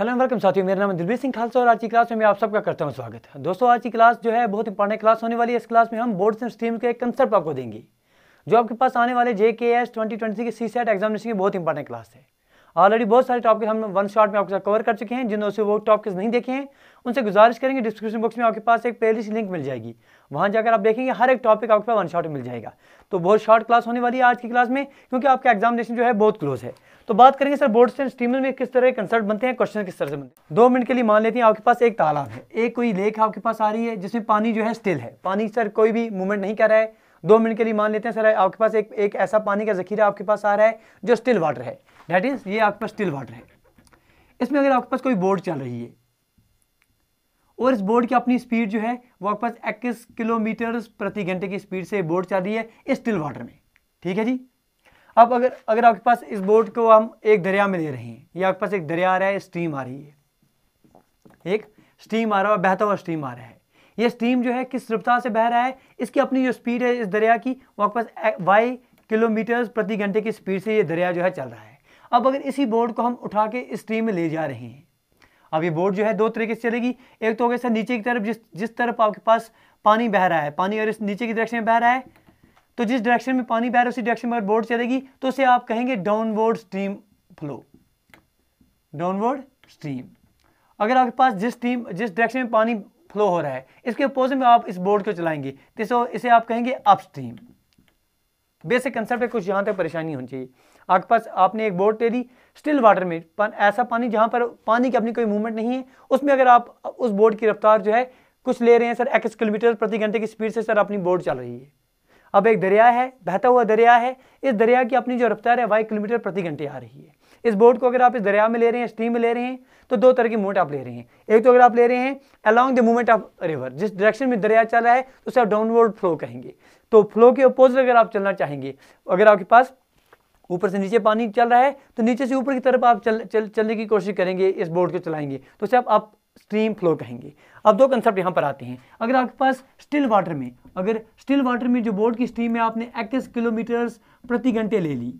hello welcome साथियों मेरा नाम दिलवीर सिंह खालसा और आज की क्लास में मैं आप सबका करता हूँ स्वागत है दोस्तों आज की क्लास जो है बहुत इंपॉर्टेंट क्लास होने वाली है इस क्लास में हम बोर्ड्स एंड स्ट्रीम के एक कंसेप्ट आपको देंगे जो आपके पास आने वाले जे के एस ट्वेंटी ट्वेंटी की सी सेट एग्जामिनेशन की बहुत इंपॉर्टेंट क्लास है ऑलरेडी बहुत सारे टॉपिक हम वन शॉट में आपके साथ कवर कर चुके हैं जिन्होंने से वो टॉपिक्स नहीं देखे हैं उनसे गुजारिश करेंगे डिस्क्रिप्शन बॉक्स में आपके पास एक पहली सी लिंक मिल जाएगी वहाँ जाकर आप देखेंगे हर एक टॉपिक आपके पास वन शॉट मिल जाएगा तो बहुत शॉर्ट क्लास होने वाली है आज की क्लास में क्योंकि आपका एग्जामिनेशन जो है बहुत क्लोज है तो बात करेंगे सर बोर्ड से स्टीमल में किस तरह के कंसर्ट बनते हैं क्वेश्चन किस तरह से बनते हैं दो मिनट के लिए मान लेते हैं आपके पास एक तालाब है एक कोई लेक आपके पास आ रही है जिसमें पानी जो है स्टिल है पानी सर कोई भी मूवमेंट नहीं कर रहा है दो मिनट के लिए मान लेते हैं सर आपके पास एक एक ऐसा पानी का जखीरा आपके पास आ रहा है जो स्टिल वाटर है दैट इज़ ये आपके पास स्टिल वाटर है इसमें अगर आपके पास कोई बोर्ड चल रही है और इस बोर्ड की अपनी स्पीड जो है वो आपके पास इक्कीस किलोमीटर प्रति घंटे की स्पीड से बोर्ड चल रही है इस स्टिल वाटर में ठीक है जी अब अगर अगर आपके पास इस बोर्ड को हम एक दरिया में ले रहे हैं ये आपके पास एक दरिया आ रहा है स्ट्रीम आ रही है एक स्टीम आ रहा है बहता हुआ स्टीम आ रहा है ये स्टीम जो है किस रफ्तार से बह रहा है इसकी अपनी जो स्पीड है इस दरिया की वो आपके पास वाई किलोमीटर प्रति घंटे की स्पीड से ये दरिया जो है चल रहा है अब अगर इसी बोर्ड को हम उठा के स्ट्रीम में ले जा रहे हैं अब ये बोर्ड जो है दो तरीके से चलेगी एक तो हो गया सर नीचे की तरफ जिस जिस तरफ आपके पास पानी बह रहा है पानी अगर इस नीचे की डायरेक्शन में बह रहा है तो जिस डायरेक्शन में पानी बह रहा है उसी डायरेक्शन में अगर बोर्ड चलेगी तो उसे आप कहेंगे downward stream flow downward stream अगर आपके पास जिस स्ट्रीम जिस डायरेक्शन में पानी फ्लो हो रहा है इसके अपोजिट में आप इस बोर्ड को चलाएंगे तो इसे आप कहेंगे अपस्ट्रीम बेसिक कंसेप्ट है कुछ यहां तक परेशानी होनी चाहिए आपके पास आपने एक बोट दे दी स्टिल वाटर में पन, ऐसा पानी जहाँ पर पानी की अपनी कोई मूवमेंट नहीं है उसमें अगर आप उस बोट की रफ्तार जो है कुछ ले रहे हैं सर एक्स किलोमीटर प्रति घंटे की स्पीड से सर अपनी बोट चल रही है अब एक दरिया है बहता हुआ दरिया है इस दरिया की अपनी जो रफ्तार है वाई किलोमीटर प्रति घंटे आ रही है इस बोट को अगर आप इस दरिया में ले रहे हैं स्ट्रीम में ले रहे हैं तो दो तरह की मूवमेंट आप ले रहे हैं एक तो अगर आप ले रहे हैं along the movement of river जिस डायरेक्शन में दरिया चल रहा है उसे आप डाउनवर्ड फ्लो कहेंगे तो फ्लो के अपोजिट अगर आप चलना चाहेंगे अगर आपके पास ऊपर से नीचे पानी चल रहा है तो नीचे से ऊपर की तरफ आप चल, चल चलने की कोशिश करेंगे इस बोर्ड को चलाएंगे तो उसे आप अप स्ट्रीम फ्लो कहेंगे अब दो कंसेप्ट यहाँ पर आते हैं अगर आपके पास स्टिल वाटर में अगर स्टिल वाटर में जो बोर्ड की स्ट्रीम है आपने इक्कीस किलोमीटर प्रति घंटे ले ली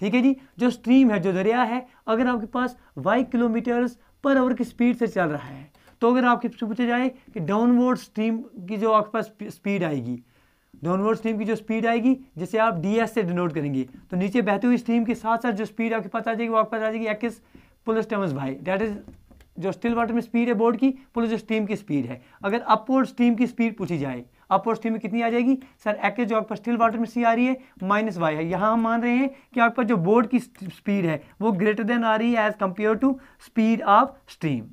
ठीक है जी जो स्ट्रीम है जो दरिया है अगर आपके पास वाई किलोमीटर्स पर आवर की स्पीड से चल रहा है तो अगर आपके पूछा जाए कि डाउनवर्ड स्ट्रीम की जो आपके पास स्पीड आएगी डाउनवर्ड स्ट्रीम की जो स्पीड आएगी जिसे आप डी से डिनोट करेंगे तो नीचे बहते हुई स्ट्रीम के साथ साथ जो स्पीड आपके पास आ जाएगी वो आपके पास आ जाएगी एक्स पुलिस टमस भाई डेट इज जो स्टिल वाटर में स्पीड है बोर्ड की पुलिस जो स्ट्रीम की स्पीड है अगर अपवर्ड स्ट्रीम की स्पीड पूछी जाए अपवर्ड स्ट्रीम में कितनी आ जाएगी सर एक्स जो आपका स्टिल वाटर में सी आ रही है माइनस वाई है यहाँ हम मान रहे हैं कि आपका जो बोर्ड की स्पीड है वो ग्रेटर देन आ रही है as compared to speed of stream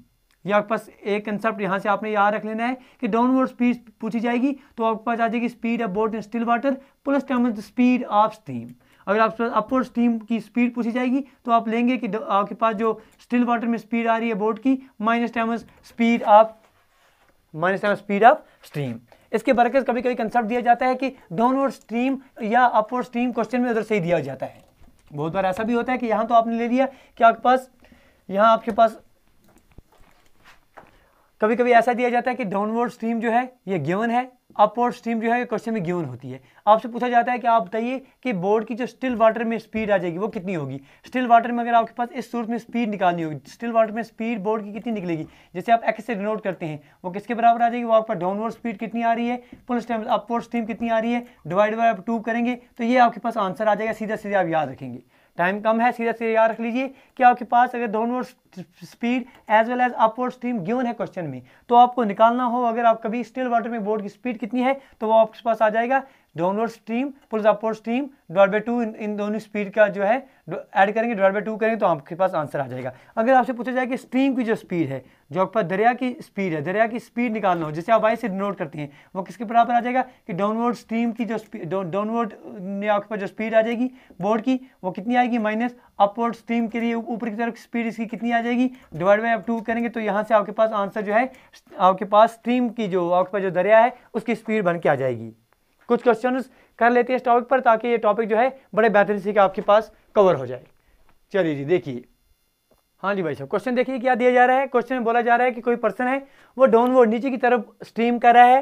ये आपके पास एक कंसेप्ट यहाँ से आपने याद रख लेना है कि डाउनवर्ड स्पीड पूछी जाएगी तो आपके पास आ जाएगी speed of boat in still water plus time speed of stream अगर आपके पास अपवर्ड स्टीम की स्पीड पूछी जाएगी तो आप लेंगे कि आपके पास जो स्टिल वाटर में स्पीड आ रही है बोट की minus time speed of minus time speed of stream इसके बरकस कभी कभी कंसेप्ट दिया जाता है कि डाउनवर्ड स्ट्रीम या अपवर्ड स्ट्रीम क्वेश्चन में उधर से ही दिया जाता है बहुत बार ऐसा भी होता है कि यहाँ तो आपने ले लिया कि आपके पास यहाँ आपके पास कभी कभी ऐसा दिया जाता है कि डाउनवर्ड स्ट्रीम जो है ये गिवन है अपवर्ड स्ट्रीम जो है ये क्वेश्चन में गिवन होती है आपसे पूछा जाता है कि आप बताइए कि बोर्ड की जो स्टिल वाटर में स्पीड आ जाएगी वो कितनी होगी स्टिल वाटर में अगर आपके पास इस सूरत में स्पीड निकालनी होगी स्टिल वाटर में स्पीड बोर्ड की कितनी निकलेगी जैसे आप एक्स से डिनोट करते हैं वो किसके बराबर आ जाएगी वो आपका डाउनवर्ड स्पीड कितनी आ रही है पुल स्टेम अपवर्ड स्ट्रीम कितनी आ रही है डिवाइड बाई आप टू करेंगे तो ये आपके पास आंसर आ जाएगा सीधा सीधा आप याद रखेंगे टाइम कम है सीधा सीधा याद रख लीजिए कि आपके पास अगर downward speed as well as upward stream given है क्वेश्चन में तो आपको निकालना हो अगर आप कभी स्टिल वाटर में बोर्ड की स्पीड कितनी है तो वो आपके पास आ जाएगा downward stream plus upward stream dot by two इन दोनों स्पीड का जो है ऐड करेंगे डॉट बाई टू करेंगे तो आपके पास आंसर आ जाएगा अगर आपसे पूछा जाए कि स्ट्रीम की जो स्पीड है जो आपके पास दरिया की स्पीड है दरिया की स्पीड निकालना हो जिसे आप वाई से डिनोट करते हैं वो किसके बराबर आ जाएगा कि डाउनवर्ड स्ट्रीम की जो डाउनवर्ड आपके पास जो स्पीड आ जाएगी बोर्ड की वो कितनी आएगी माइनस अपवर्ड स्ट्रीम के लिए ऊपर की तरफ स्पीड इसकी कितनी आ जाएगी डिवाइड बाई टू करेंगे तो यहाँ से आपके पास आंसर जो है आपके पास स्ट्रीम की जो आपके पास जो दरिया है उसकी स्पीड बन के आ जाएगी कुछ क्वेश्चन कर लेते हैं इस टॉपिक पर ताकि ये टॉपिक जो है बड़े बेहतरीन से आपके पास कवर हो जाए चलिए जी देखिए हाँ जी भाई साहब क्वेश्चन देखिए क्या दिया जा रहा है क्वेश्चन में बोला जा रहा है कि कोई पर्सन है वो डाउनवर्ड नीचे की तरफ स्ट्रीम कर रहा है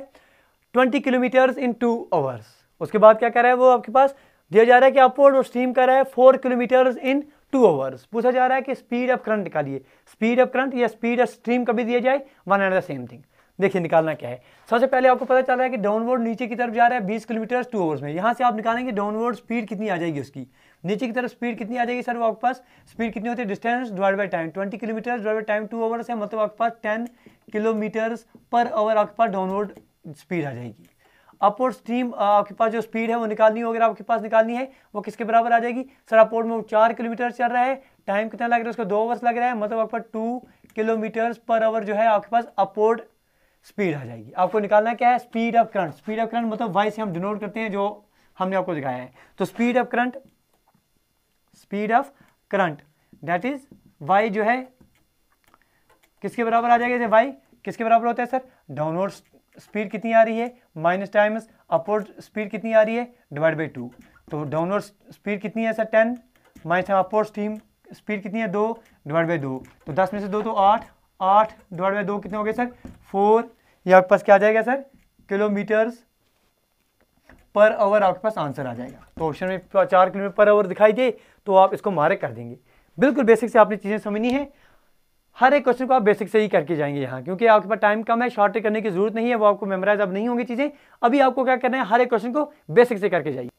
twenty kilometres in two hours उसके बाद क्या कर रहा है वो आपके पास दिया जा रहा है कि अपवर्ड और स्ट्रीम कर रहा है four kilometres in two hours पूछा जा रहा है कि स्पीड ऑफ करंट का लिए स्पीड ऑफ करंट या स्पीड ऑफ स्ट्रीम कभी दिया जाए one and the same thing देखिए निकालना क्या है सबसे पहले आपको पता चल रहा है कि डाउनवर्ड नीचे की तरफ जा रहा है बीस किलोमीटर टू आवर्स में यहाँ से आप निकालेंगे डाउनवर्ड स्पीड कितनी आ जाएगी उसकी नीचे की तरफ स्पीड कितनी आ जाएगी सर वो आपके पास स्पीड कितनी होती है distance divide by time twenty kilometre divide by time two hours है मतलब आपके पास टेन किलोमीटर पर आवर आपके पास डाउनवर्ड स्पीड आ जाएगी अपवर्ड स्ट्रीम आपके पास जो स्पीड है वो निकालनी होगी आपके पास निकालनी है वो किसके बराबर आ जाएगी सर अपवर्ड में वो चार किलोमीटर चल रहा है टाइम कितना लग रहा है उसको दो आवर्स लग रहा है मतलब आपका टू किलोमीटर पर आवर जो है आपके पास अपवर्ड स्पीड आ जाएगी आपको निकालना क्या है speed of current speed of current मतलब वाई से हम डिनोट करते हैं जो हमने आपको दिखाया है तो speed of current speed of current that is Y जो है किसके बराबर आ जाएगा जैसे वाई किसके बराबर होता है सर डाउनवर्ड स्पीड कितनी आ रही है माइनस टाइम्स अपवर्ड स्पीड कितनी आ रही है डिवाइड बाई टू तो डाउनवर्ड स्पीड कितनी है sir ten minus upward stream speed कितनी है दो डिवाइड बाई दो तो दस में से दो तो आठ आठ डिवाइड बाई दो कितने हो गए सर फोर ये आपके पास क्या आ जाएगा सर किलोमीटर्स पर आवर आपके पास आंसर आ जाएगा तो ऑप्शन में चार किलोमीटर पर आवर दिखाई दे तो आप इसको मारे कर देंगे बिल्कुल बेसिक से आपने चीज़ें समझनी है हर एक क्वेश्चन को आप बेसिक से ही करके जाएंगे यहाँ क्योंकि आपके पास टाइम कम है शॉर्ट करने की जरूरत नहीं है वो आपको मेमोराइज अब नहीं होंगी चीज़ें अभी आपको क्या करना है हर एक क्वेश्चन को बेसिक से करके जाइए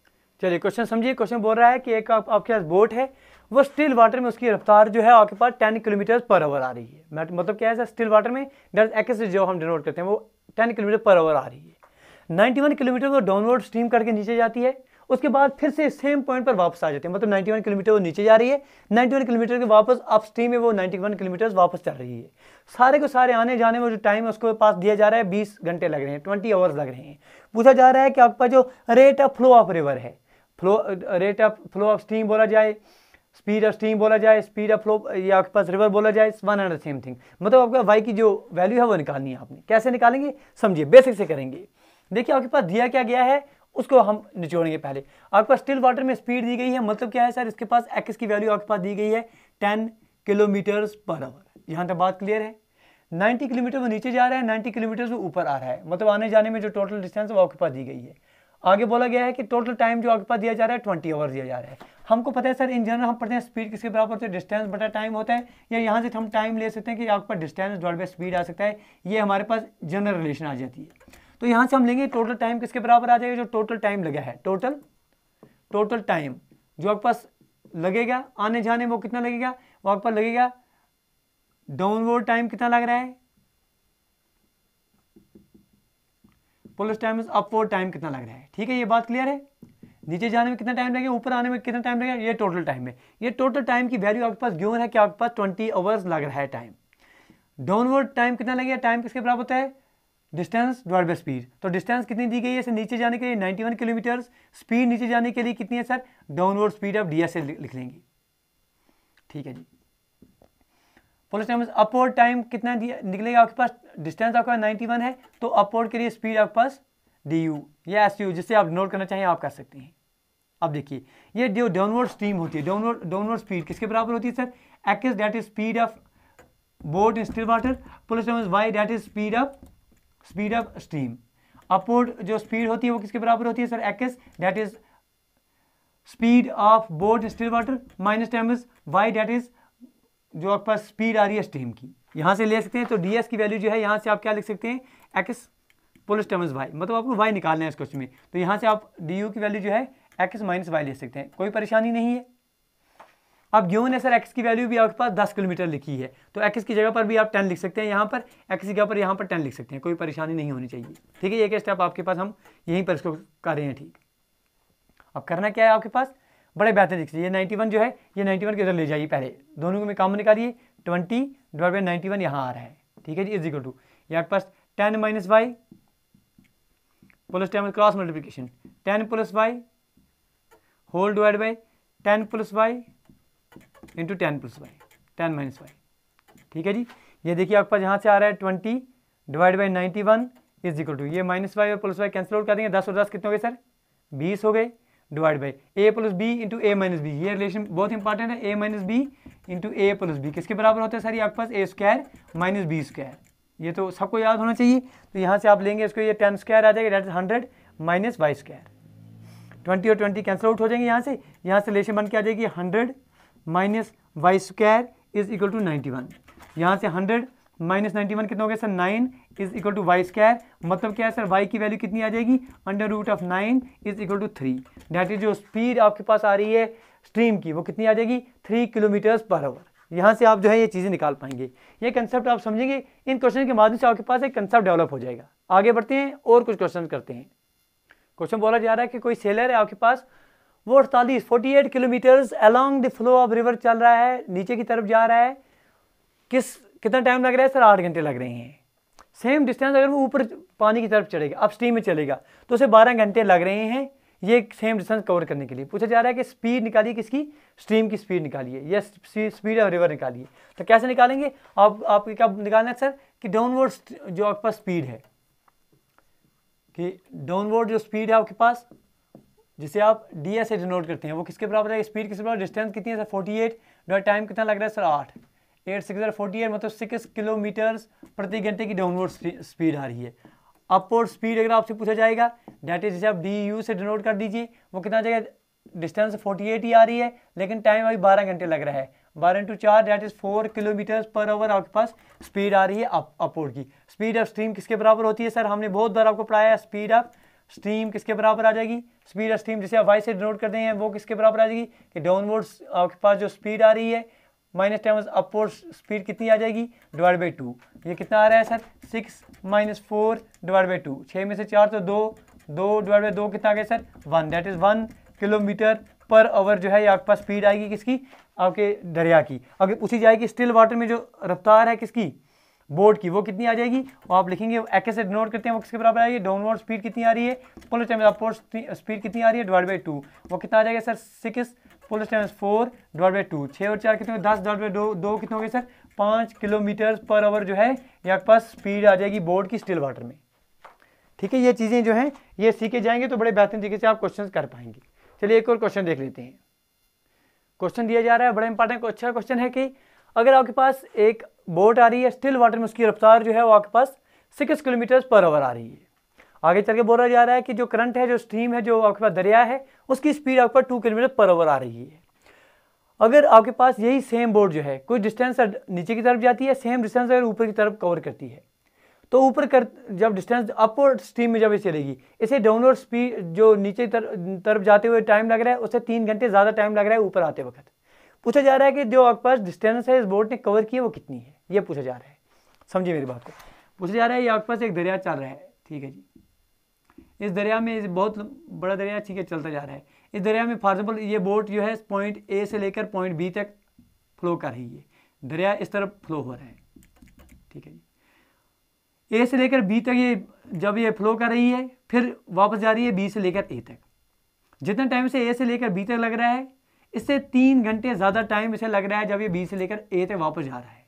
चलिए क्वेश्चन समझिए क्वेश्चन बोल रहा है कि एक आप, आपके पास बोट है वो स्टिल वाटर में उसकी रफ्तार जो है आपके पास टेन किलोमीटर पर आवर आ रही है मतलब क्या है स्टिल वाटर में डर एक्स जो हम डिनोट करते हैं वो टेन किलोमीटर पर आवर आ रही है नाइन्टी किलोमीटर वो डाउनवर्ड स्ट्रीम करके नीचे जाती है उसके बाद फिर से सेम पॉइंट पर वापस आ जाते हैं मतलब 91 किलोमीटर वो नीचे जा रही है 91 किलोमीटर के वापस अप स्ट्रीम में वो 91 किलोमीटर वापस चल रही है सारे को सारे आने जाने में जो टाइम उसको पास दिया जा रहा है 20 घंटे लग रहे हैं 20 आवर्स लग रहे हैं पूछा जा रहा है कि आपका जो rate of flow of river है flow rate of flow of stream बोला जाए स्पीड ऑफ स्टीम बोला जाए स्पीड ऑफ फ्लो या आपके पास रिवर बोला जाए वन एंड सेम थिंग मतलब आपका वाई की जो वैल्यू है वो निकालनी है आपने कैसे निकालेंगे समझिए बेसिक से करेंगे देखिए आपके पास दिया क्या गया है उसको हम निचोड़ेंगे पहले आपके पास स्टिल वाटर में स्पीड दी गई है मतलब क्या है सर इसके पास एक्स की वैल्यू आपके पास दी गई है टेन किलोमीटर्स पर आवर यहाँ तक बात क्लियर है 90 किलोमीटर वो नीचे जा रहा है 90 किलोमीटर वो ऊपर आ रहा है मतलब आने जाने में जो टोटल डिस्टेंस है वो आपके पास दी गई है आगे बोला गया है कि टोटल टाइम जो आपके पास दिया जा रहा है ट्वेंटी आवर्स दिया जा रहा है हमको पता है सर इन जनरल हम पढ़ते हैं स्पीड किसके बराबर होते हैं डिस्टेंस बटा टाइम होता है या यहाँ से हम टाइम ले सकते हैं कि आपके पास डिस्टेंस डॉट बाई स्पीड आ सकता है ये हमारे पास जनरल रिलेशन आ जाती है तो यहाँ से हम लेंगे टोटल टाइम किसके बराबर आ जाएगा जो टोटल टाइम लगा है टोटल टोटल टाइम जो आपके पास लगेगा आने जाने में वो कितना लगेगा वो आपके पास लगेगा डाउनवर्ड टाइम कितना लग रहा है plus time is upward time कितना लग रहा है ठीक है ये बात क्लियर है नीचे जाने में कितना टाइम लगेगा ऊपर आने में कितना टाइम लगेगा ये टोटल टाइम है ये टोटल टाइम की वैल्यू आपके पास ग्यूर है कि आपके पास ट्वेंटी आवर्स लग रहा है टाइम डाउनवर्ड टाइम कितना लगेगा टाइम किसके बराबर होता है डिस्टेंस डिवाइड बाई स्पीड तो डिस्टेंस कितनी दी गई है सर नीचे जाने के लिए 91 किलोमीटर स्पीड नीचे जाने के लिए कितनी है सर डाउनवर्ड स्पीड आप डी लिख लेंगे ठीक है जी बोले टाइम अपवर्ड टाइम कितना निकलेगा आपके पास डिस्टेंस आपका 91 है तो अपवर्ड के लिए स्पीड आपके पास डी यू या एस यू जिससे आप नोट करना चाहिए आप कर सकते हैं अब देखिए ये जो डाउनवर्ड स्ट्रीम होती है डाउनवर्ड डाउनवर्ड स्पीड किसके बराबर होती है sir X that is speed of boat in still water plus time Y that is speed of speed of stream upward जो स्पीड होती है वो किसके बराबर होती है sir X that is speed of boat in still water minus time is Y that is जो आपके पास स्पीड आ रही है स्टीम की यहाँ से ले सकते हैं तो डी की वैल्यू जो है यहाँ से आप क्या लिख सकते हैं एक्स पुलिस टर्मस वाई मतलब आपको वाई निकालना है इस क्वेश्चन में तो यहाँ से आप डी की वैल्यू जो है एक्स माइनस वाई ले सकते हैं कोई परेशानी नहीं है अब यू ने सर एक्स की वैल्यू भी आपके पास दस किलोमीटर लिखी है तो एक्स की जगह पर भी आप टेन लिख सकते हैं यहाँ पर एक्स की जगह पर यहाँ पर टेन लिख सकते हैं कोई परेशानी नहीं होनी चाहिए ठीक है एक स्टेप आपके पास हम यहीं पर इसको कर रहे हैं ठीक अब करना क्या है आपके पास बड़े बेहतर दिख ये वन जो है ये वन के इधर ले जाइए पहले दोनों को मैं काम निकालिए twenty divide by ninety one यहाँ आ रहा है ठीक है जी इज इक्वल टू यहाँ आपके पास ten minus Y plus ten cross multiplication ten plus Y whole divide by ten plus Y into ten plus Y ten minus Y ठीक है जी ये देखिए आपके पास यहाँ से आ रहा है twenty divide by ninety one is equal to ये माइनस वाई और प्लस वाई कैंसिल आउट कर देंगे दस और दस कितने हो गए सर बीस हो गए divide by A plus B into A minus B ये रिलेशन बहुत इंपॉर्टेंट है A minus B into A plus B किसके बराबर होता है सर ये आपके पास A square minus B square ये तो सबको याद होना चाहिए तो यहाँ से आप लेंगे इसको ये टेन स्क्वायर आ जाएगा that is hundred minus Y square twenty और ट्वेंटी कैंसिल आउट हो जाएंगे यहाँ से यहाँ से रिलेशन बन के आ जाएगी hundred minus Y square is equal to ninety one यहाँ से हंड्रेड माइनस नाइन्टी वन कितना हो गया sir nine is equal to Y square मतलब क्या है सर वाई की वैल्यू कितनी आ जाएगी under root of nine is equal to three that is जो स्पीड आपके पास आ रही है स्ट्रीम की वो कितनी आ जाएगी थ्री किलोमीटर्स पर आवर यहाँ से आप जो है ये चीज़ें निकाल पाएंगे ये कंसेप्ट आप समझेंगे इन क्वेश्चन के माध्यम से आपके पास एक कंसेप्ट डेवलप हो जाएगा आगे बढ़ते हैं और कुछ क्वेश्चन करते हैं क्वेश्चन बोला जा रहा है कि कोई सेलर है आपके पास वो अड़तालीस forty eight kilometres along the flow of river चल रहा है नीचे की तरफ जा रहा है किस कितना टाइम लग रहा है सर आठ घंटे लग रहे हैं सेम डिस्टेंस अगर वो ऊपर पानी की तरफ चढ़ेगा अब स्ट्रीम में चलेगा तो उसे बारह घंटे लग रहे हैं ये सेम डिस्टेंस कवर करने के लिए पूछा जा रहा है कि स्पीड निकालिए किसकी स्ट्रीम की स्पीड निकालिए या स्पीड ऑफ रिवर निकालिए तो कैसे निकालेंगे आप आपके क्या निकालना है सर कि डाउनवर्ड जो आपके पास स्पीड है कि डाउनवर्ड जो स्पीड है आपके पास जिसे आप डी से डिनोट करते हैं वो किसके बराबर है स्पीड किसके बराबर डिस्टेंस कितनी है सर फोर्टी एट टाइम कितना लग रहा है सर आठ एट सिक्स फोर्टी एट मतलब सिक्स किलोमीटर प्रति घंटे की डाउनवर्ड स्पीड आ रही है अपवर्ड स्पीड अगर आपसे पूछा जाएगा डेट इज जिसे आप डी यू से डिनोट कर दीजिए वो कितना जाएगा डिस्टेंस फोर्टी एट ही आ रही है लेकिन टाइम अभी बारह घंटे लग रहा है बारह इंटू चार that is four kilometre per hour आपके पास स्पीड आ रही है अप अपवर्ड की स्पीड ऑफ स्ट्रीम किसके बराबर होती है सर हमने बहुत बार आपको पढ़ाया है स्पीड ऑफ स्ट्रीम किसके बराबर आ जाएगी स्पीड ऑफ स्ट्रीम जिसे आप वाई से डिनोट करते हैं वो किसके बराबर आ जाएगी कि डाउनवर्ड आपके पास जो स्पीड आ रही है माइनस टाइम्स अपोर स्पीड कितनी आ जाएगी डिवाइड बाई टू ये कितना आ रहा है sir six minus four divide by two छः में से चार तो दो दो डिवाइड बाई दो कितना आ गया sir one that is one kilometre per hour जो है ये आपके पास स्पीड आएगी किसकी आपके दरिया की अगर उसी जाएगी स्टिल वाटर में जो रफ्तार है किसकी बोर्ड की वो कितनी आ जाएगी और आप लिखेंगे एक से डिनोट करते हैं वो किसके बराबर आएगी डाउनवर्ड स्पीड कितनी आ रही है पुलिस टाइम स्पीड कितनी आ रही है डिवाइड बाई टू वो कितना आ जाएगा sir six plus times four dot by two छः और चार कितने दस डॉट बाई दो दो कितने हो गए सर पाँच किलोमीटर पर आवर जो है यहाँ पर पास स्पीड आ जाएगी बोर्ड की स्टिल वाटर में ठीक है ये चीज़ें जो हैं ये सीखे जाएंगे तो बड़े बेहतरीन तरीके से आप क्वेश्चन कर पाएंगे चलिए एक और क्वेश्चन देख लेते हैं क्वेश्चन दिया जा रहा है बड़ा इंपॉर्टेंट अच्छा क्वेश्चन है कि अगर आपके पास एक बोट आ रही है स्टिल वाटर में उसकी रफ्तार जो है वो आपके पास सिक्स किलोमीटर पर आवर आ रही है आगे चल के बोला जा रहा है कि जो करंट है जो स्ट्रीम है जो आपके पास दरिया है उसकी स्पीड आपके पास टू किलोमीटर पर ओवर आ रही है अगर आपके पास यही सेम बोर्ड जो है कुछ डिस्टेंस नीचे की तरफ जाती है सेम डिस्टेंस अगर ऊपर की तरफ कवर करती है तो ऊपर कर जब डिस्टेंस अपवर्ड स्ट्रीम में जब ये चलेगी इसे डाउनवर्ड स्पीड जो नीचे तर, तरफ जाते हुए टाइम लग रहा है उससे तीन घंटे ज़्यादा टाइम लग रहा है ऊपर आते वक्त पूछा जा रहा है कि जो आपके पास डिस्टेंस है इस बोर्ड ने कवर किया वो कितनी है ये पूछा जा रहा है समझिए मेरी बात को पूछा जा रहा है ये आपके पास एक दरिया चल रहा है ठीक है जी इस दरिया में बहुत बड़ा दरिया ठीक है चलता जा रहा है इस दरिया में फॉर एग्जाम्पल ये बोट जो है पॉइंट ए से लेकर पॉइंट बी तक फ्लो कर रही है दरिया इस तरफ फ्लो हो रहा है ठीक है जी ए से लेकर बी तक ये जब ये फ्लो कर रही है फिर वापस जा रही है बी से लेकर ए तक जितना टाइम से ए से लेकर बी तक लग रहा है इससे तीन घंटे ज़्यादा टाइम इसे लग रहा है जब ये बी से लेकर ए तक वापस जा रहा है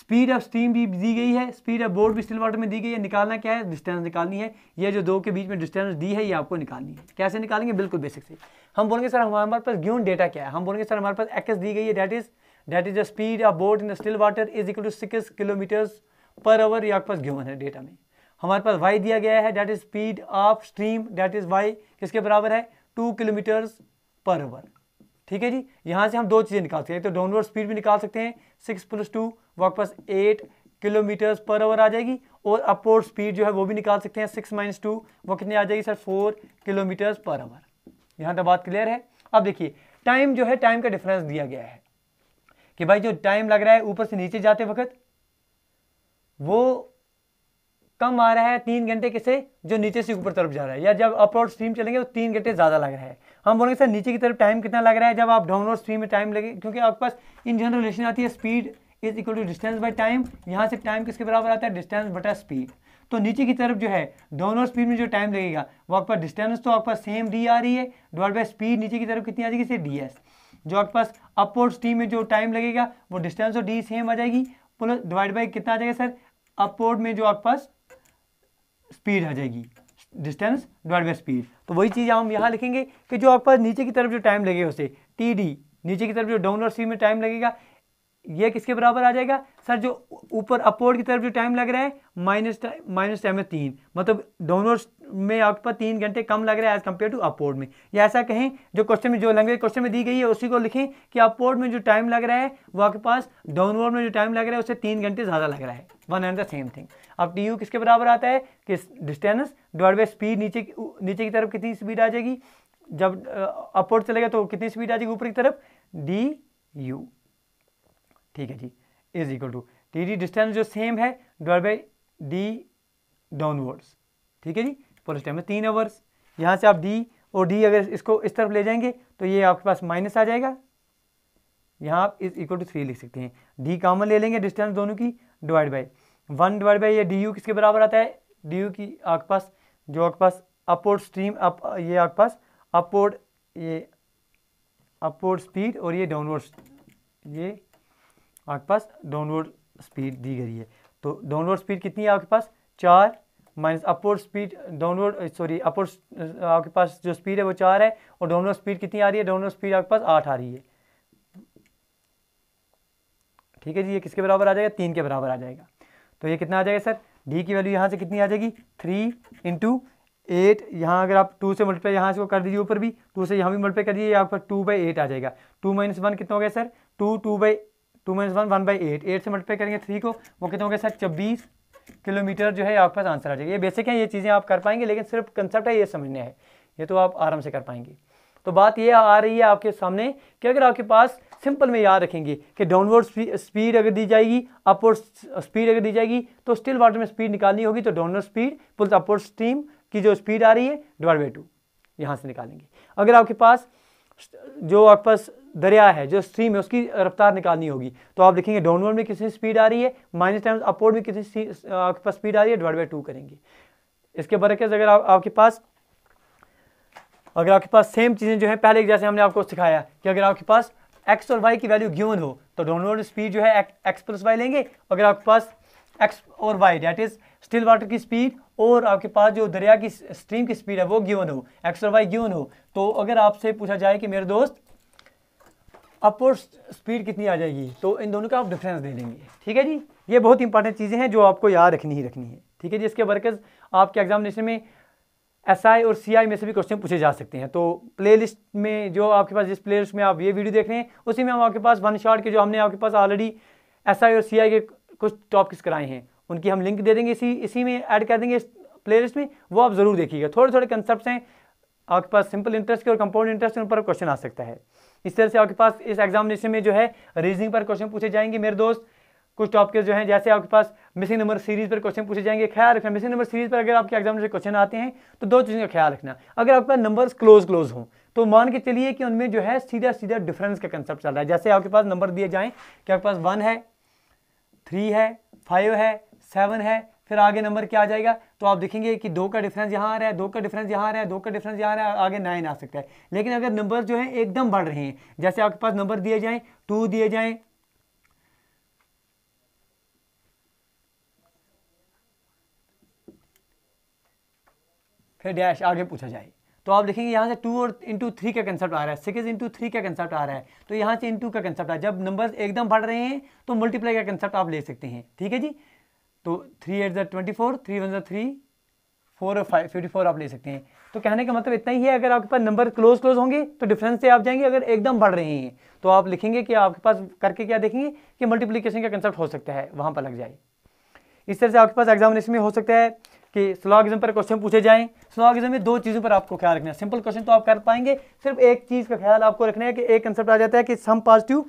स्पीड ऑफ स्टीम भी दी गई है स्पीड ऑफ बोर्ड भी स्टिल वाटर में दी गई है निकालना क्या है डिस्टेंस निकालनी है ये जो दो के बीच में डिस्टेंस दी है ये आपको निकालनी है कैसे निकालेंगे बिल्कुल बेसिक से हम बोलेंगे सर हमारे पास ग्यून डेटा क्या है हम बोलेंगे सर हमारे पास एक्स दी गई है that is that is the speed of boat in the still water is equal to six kilometres per hour ये आपके पास ग्यून है डेटा में हमारे पास वाई दिया गया है that is speed of stream that is Y किसके बराबर है टू किलोमीटर्स पर आवर ठीक है जी यहाँ से हम दो चीज़ें निकाल सकते हैं तो डाउनवर्ड स्पीड भी निकाल सकते हैं सिक्स प्लस टू वॉक पास एट किलोमीटर्स पर आवर आ जाएगी और अपवर्ड स्पीड जो है वो भी निकाल सकते हैं सिक्स माइनस टू वो कितनी आ जाएगी sir four kilometres per hour यहाँ तक तो बात क्लियर है अब देखिए टाइम जो है टाइम का डिफरेंस दिया गया है कि भाई जो टाइम लग रहा है ऊपर से नीचे जाते वक्त वो कम आ रहा है तीन घंटे किसे जो नीचे से ऊपर तरफ जा रहा है या जब अपलोड स्ट्रीम चलेंगे तो तीन घंटे ज़्यादा लग रहा है हम बोलेंगे सर नीचे की तरफ टाइम कितना लग रहा है जब आप डाउनलोड स्ट्रीम में टाइम लगे क्योंकि आपके पास इन जनरल रिलेशन आती है speed is equal to distance by time यहाँ से टाइम किसके बराबर आता है डिस्टेंस बटा स्पीड तो नीचे की तरफ जो है डाउनलोड स्पीड में जो टाइम लगेगा वो आपके पास डिस्टेंस तो आपके पास सेम डी आ रही है डिवाइड बाई स्पीड नीचे की तरफ कितनी आ जाएगी इसे डी एस जो आपके पास अपलोड स्ट्रीम में जो टाइम लगेगा वो डिस्टेंस और डी सेम आ जाएगी प्लस डिवाइड बाई कितना आ जाएगा सर अपवर्ड में जो आपके पास स्पीड आ जाएगी डिस्टेंस डिवाइड बाई स्पीड तो वही चीज़ हम यहाँ लिखेंगे कि जो आपका नीचे की तरफ जो टाइम लगेगा उसे टी डी नीचे की तरफ जो डाउनवर्ड स्पीड में टाइम लगेगा ये किसके बराबर आ जाएगा सर जो ऊपर अपवर्ड की तरफ जो टाइम लग रहा है माइनस टाइम माइनस टाइम है तीन मतलब डाउनवर्ड में आपके पास तीन घंटे कम लग रहा है एज कम्पेयर टू अपवर्ड में या ऐसा कहें जो क्वेश्चन में जो लैंग्वेज क्वेश्चन में दी गई है उसी को लिखें कि अपवर्ड में जो टाइम लग रहा है वो आपके पास डाउनवर्ड में जो टाइम लग रहा है उससे तीन घंटे ज़्यादा लग रहा है one and the same thing अब टी यू किसके बराबर आता है कि डिस्टेंस डिवाइड बाई स्पीड नीचे नीचे की तरफ कितनी स्पीड आ जाएगी जब अपवर्ड चलेगा तो कितनी स्पीड आ जाएगी ऊपर की तरफ डी यू ठीक है जी is equal to T D distance जो सेम है डिवाइड बाई डी डाउनवर्ड्स ठीक है जी पुलिस टाइम में तीन आवर्स यहाँ से आप डी और डी अगर इसको इस तरफ ले जाएंगे तो ये आपके पास माइनस आ जाएगा यहाँ आप इज इक्वल टू थ्री लिख सकते हैं डी कॉमन ले लेंगे डिस्टेंस दोनों की divide by one divide by ये डी यू किसके बराबर आता है डी यू की आपके पास जो आपके पास अपोर्ड स्ट्रीम अप ये आपके पास अपवर्ड ये अपोर्ड स्पीड और ये डाउनवर्ड ये आपके पास डाउनवर्ड स्पीड दी गई है तो डाउनवर्ड स्पीड कितनी है आपके पास चार minus upward speed downward sorry upward आपके पास जो स्पीड है वो चार है और डाउनवर्ड स्पीड कितनी आ रही है डाउनवर्ड स्पीड आपके पास आठ आ रही है ठीक है जी ये किसके बराबर आ जाएगा तीन के बराबर आ जाएगा तो ये कितना आ जाएगा सर डी की वैल्यू यहाँ से कितनी आ जाएगी थ्री इंटू एट यहाँ अगर आप टू से मल्टीप्लाई यहाँ से कर दीजिए ऊपर भी टू से यहाँ भी मल्टीप्लाई कर दीजिए यहाँ पर टू बाई एट आ जाएगा टू माइनस वन कितना हो गया sir two two by two minus one one by eight eight से मल्टीप्लाई करेंगे थ्री को वो कितने होंगे सर छब्बीस किलोमीटर जो है आपके पास आंसर आ जाएगा ये बेसिक है ये चीज़ें आप कर पाएंगे लेकिन सिर्फ कंसेप्ट है ये समझने है ये तो आप आराम से कर पाएंगे तो बात ये आ रही है आपके सामने कि अगर आपके पास सिंपल में याद रखेंगे कि डाउनवर्ड स्पीड अगर दी जाएगी अपवर्ड स्पीड अगर दी जाएगी तो स्टिल वाटर में स्पीड निकालनी होगी तो downward speed plus upward stream की जो स्पीड आ रही है डिवाइड बाई टू यहाँ से निकालेंगे अगर आपके पास जो आपके पास दरिया है जो स्ट्रीम है उसकी रफ्तार निकालनी होगी तो आप देखेंगे डाउनवर्ड में कितनी स्पीड आ रही है माइनस टाइम अपवर्ड में कितनी आपके पास स्पीड आ रही है डिवाइड बाई टू करेंगे इसके बरकस अगर आप, आपके पास अगर आपके पास सेम चीज़ें जो है पहले जैसे हमने आपको सिखाया कि अगर आपके पास एक्स और वाई की वैल्यू गिवन हो तो डाउनवर्ड स्पीड जो है एक्स प्लस वाई लेंगे अगर आपके पास एक्स और Y that is still water की स्पीड और आपके पास जो दरिया की स्ट्रीम की स्पीड है वो गिवन हो एक्स और वाई गिवन हो तो अगर आपसे पूछा जाए कि मेरे दोस्त अपर स्पीड कितनी आ जाएगी तो इन दोनों का आप डिफरेंस दे देंगे ठीक है जी ये बहुत इंपॉर्टेंट चीज़ें हैं जो आपको याद रखनी ही रखनी है ठीक है जी इसके बरकस आपके एग्जामिनेशन में एस आई और सी आई में से भी क्वेश्चन पूछे जा सकते हैं तो प्लेलिस्ट में जो आपके पास जिस प्लेलिस्ट में आप ये वीडियो देख रहे हैं उसी में हम आपके पास वन शॉट के जो हमने आपके पास ऑलरेडी एस आई और सी आई के कुछ टॉपिक्स कराए हैं उनकी हम लिंक दे देंगे इसी इसी में ऐड कर देंगे इस प्लेलिस्ट में वो आप ज़रूर देखिएगा थोड़े थोड़े कंसेप्ट हैं आपके पास सिंपल इंटरेस्ट के और कंपाउंड इंटरेस्ट उन पर क्वेश्चन आ सकता है इस तरह से आपके पास इस एग्जामिनेशन में जो है रीजनिंग पर क्वेश्चन पूछे जाएंगे मेरे दोस्त कुछ टॉपिक जो हैं जैसे आपके पास मिसिंग नंबर सीरीज पर क्वेश्चन पूछे जाएंगे ख्याल रखना मिसिंग नंबर सीरीज पर अगर आपके एग्जाम से क्वेश्चन आते हैं तो दो चीज़ों का ख्याल रखना अगर आपके पास नंबर्स क्लोज क्लोज हों तो मान के चलिए कि उनमें जो है सीधा सीधा डिफरेंस का कंसेप्ट चल रहा है जैसे आपके पास नंबर दिए जाएँ कि आपके पास वन है थ्री है फाइव है सेवन है फिर आगे नंबर क्या आ जाएगा तो आप देखेंगे कि दो का डिफरेंस यहाँ आ रहा है दो का डिफरेंस यहाँ आ रहा है दो का डिफरेंस यहाँ आ रहा है आगे नाइन आ सकता है लेकिन अगर नंबर जो है एकदम बढ़ रहे हैं जैसे आपके पास नंबर दिए जाए टू दिए जाए फिर डैश आगे पूछा जाए तो आप देखेंगे यहाँ से टू और इंटू थ्री का कंसेप्ट आ रहा है सिक्स इंटू थ्री का कंसेप्ट आ रहा है तो यहाँ से इंटू का कंसेप्ट आ जब नंबर्स एकदम बढ़ रहे हैं तो मल्टीप्लाई का कंसेप्ट आप ले सकते हैं ठीक है जी तो थ्री एट जर ट्वेंटी फोर थ्री वन जर थ्री फोर और फाइव फिफ्टी फोर आप ले सकते हैं तो कहने का मतलब इतना ही है अगर आपके पास नंबर क्लोज क्लोज होंगे तो डिफरेंस से आप जाएंगे अगर एकदम बढ़ रहे हैं तो आप लिखेंगे कि आपके पास करके क्या देखेंगे कि मल्टीप्लीकेशन का कंसेप्ट हो सकता है वहाँ पर लग जाए इस तरह से आपके पास एग्जामिनेशन में हो सकता है कि स्लॉ एग्जाम पर क्वेश्चन पूछे जाएँ स्लॉ एग्जाम में दो चीज़ों पर आपको ख्याल रखना है सिंपल क्वेश्चन तो आप कर पाएंगे सिर्फ एक चीज़ का ख्याल आपको रखना है कि एक कंसेप्ट आ जाता है कि सम पॉजिटिव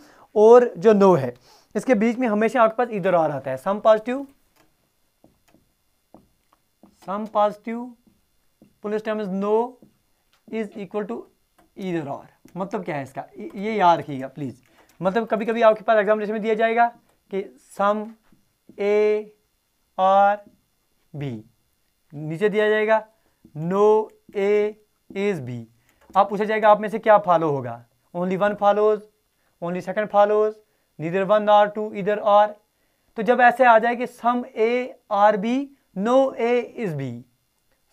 और जो नो है इसके बीच में हमेशा आपके पास इधर आ रहा है some positive some positive police time is no is equal to इधर और मतलब क्या है इसका ये याद रखिएगा प्लीज़ मतलब कभी कभी आपके पास एग्जामिनेशन में दिया जाएगा कि सम ए और बी नीचे दिया जाएगा नो ए इज बी आप पूछा जाएगा आप में से क्या फॉलो होगा only one follows only second follows neither one or two इधर और तो जब ऐसे आ जाए कि some A are B no A is B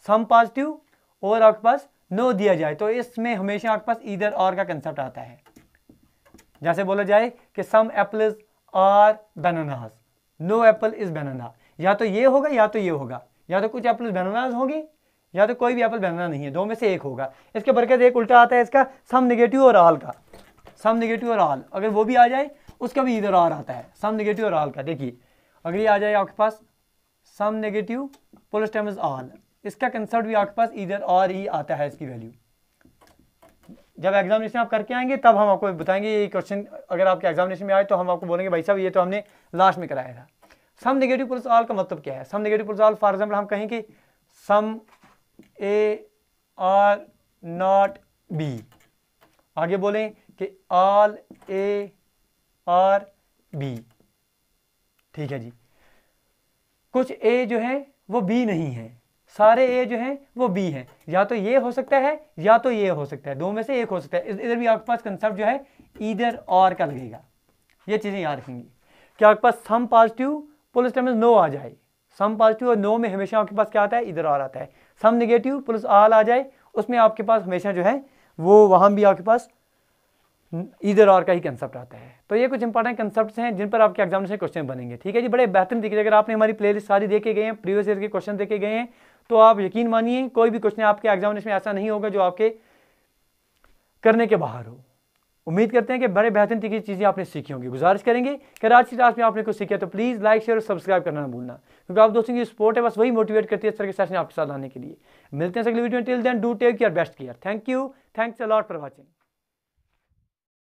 some positive और आपके पास नो दिया जाए तो इसमें हमेशा आपके पास इधर और का कंसेप्ट आता है जैसे बोला जाए कि some apple are bananas no apple is banana या तो ये होगा या तो ये होगा या तो कुछ एप्पल बनानाज होंगे या तो कोई भी एप्पल बनाना नहीं है दो में से एक होगा इसके बरकत एक उल्टा आता है इसका सम निगेटिव और आल का सम निगेटिव और आल अगर वो भी आ जाए उसका भी इधर और आता है सम निगेटिव और आल का देखिए अगर ये आ जाए आपके पास some negative polar time is all इसका कंसर्ट भी आपके पास इधर और ही आता है इसकी वैल्यू जब एग्जामिनेशन आप करके आएंगे तब हम आपको बताएंगे ये क्वेश्चन अगर आपके एग्जामिनेशन में आए तो हम आपको बोलेंगे भाई साहब ये तो हमने लास्ट में कराया था सम नेगेटिव पुलिस ऑल का मतलब क्या है some negative police all for example हम कहें कि some A are not B आगे बोलें कि ऑल ए आर बी ठीक है जी कुछ ए जो है वो बी नहीं है सारे ए जो हैं वो बी हैं या तो ये हो सकता है या तो ये हो सकता है दो में से एक हो सकता है इधर भी आपके पास कंसेप्ट जो है इधर और का लगेगा ये चीज़ें याद रखेंगी क्या आपके पास some positive police time no आ जाए सम पॉजिटिव और नो में हमेशा आपके पास क्या आता है इधर और आता है सम निगेटिव पुलिस आल आ जाए उसमें आपके पास हमेशा जो है वो वहां भी आपके पास ईदर और का ही कंसेप्ट आता है तो ये कुछ इंपॉर्टेंट कंसेप्ट हैं जिन पर आपके एग्जाम से क्वेश्चन बनेंगे ठीक है जी बड़े बेहतरीन तरीके से अगर आपने हमारी प्लेलिस्ट सारी देखे गए हैं प्रीवियस ईयर के क्वेश्चन देखे गए हैं तो आप यकीन मानिए कोई भी क्वेश्चन आपके एग्जामिनेशन में ऐसा नहीं होगा जो आपके करने के बाहर हो उम्मीद करते हैं कि बड़े बेहतरीन तरीके की चीज़ें आपने सीखी होंगी गुजारिश करेंगे कि आज की क्लास में आपने कुछ सीखा तो प्लीज़ लाइक शेयर और सब्सक्राइब करना ना भूलना क्योंकि आप दोस्तों की सपोर्ट है बस वही मोटिवेट करती है इस तरह के सेशन आपके साथ आने के लिए मिलते हैं अगले video till then do take care best care thank you thanks lot for watching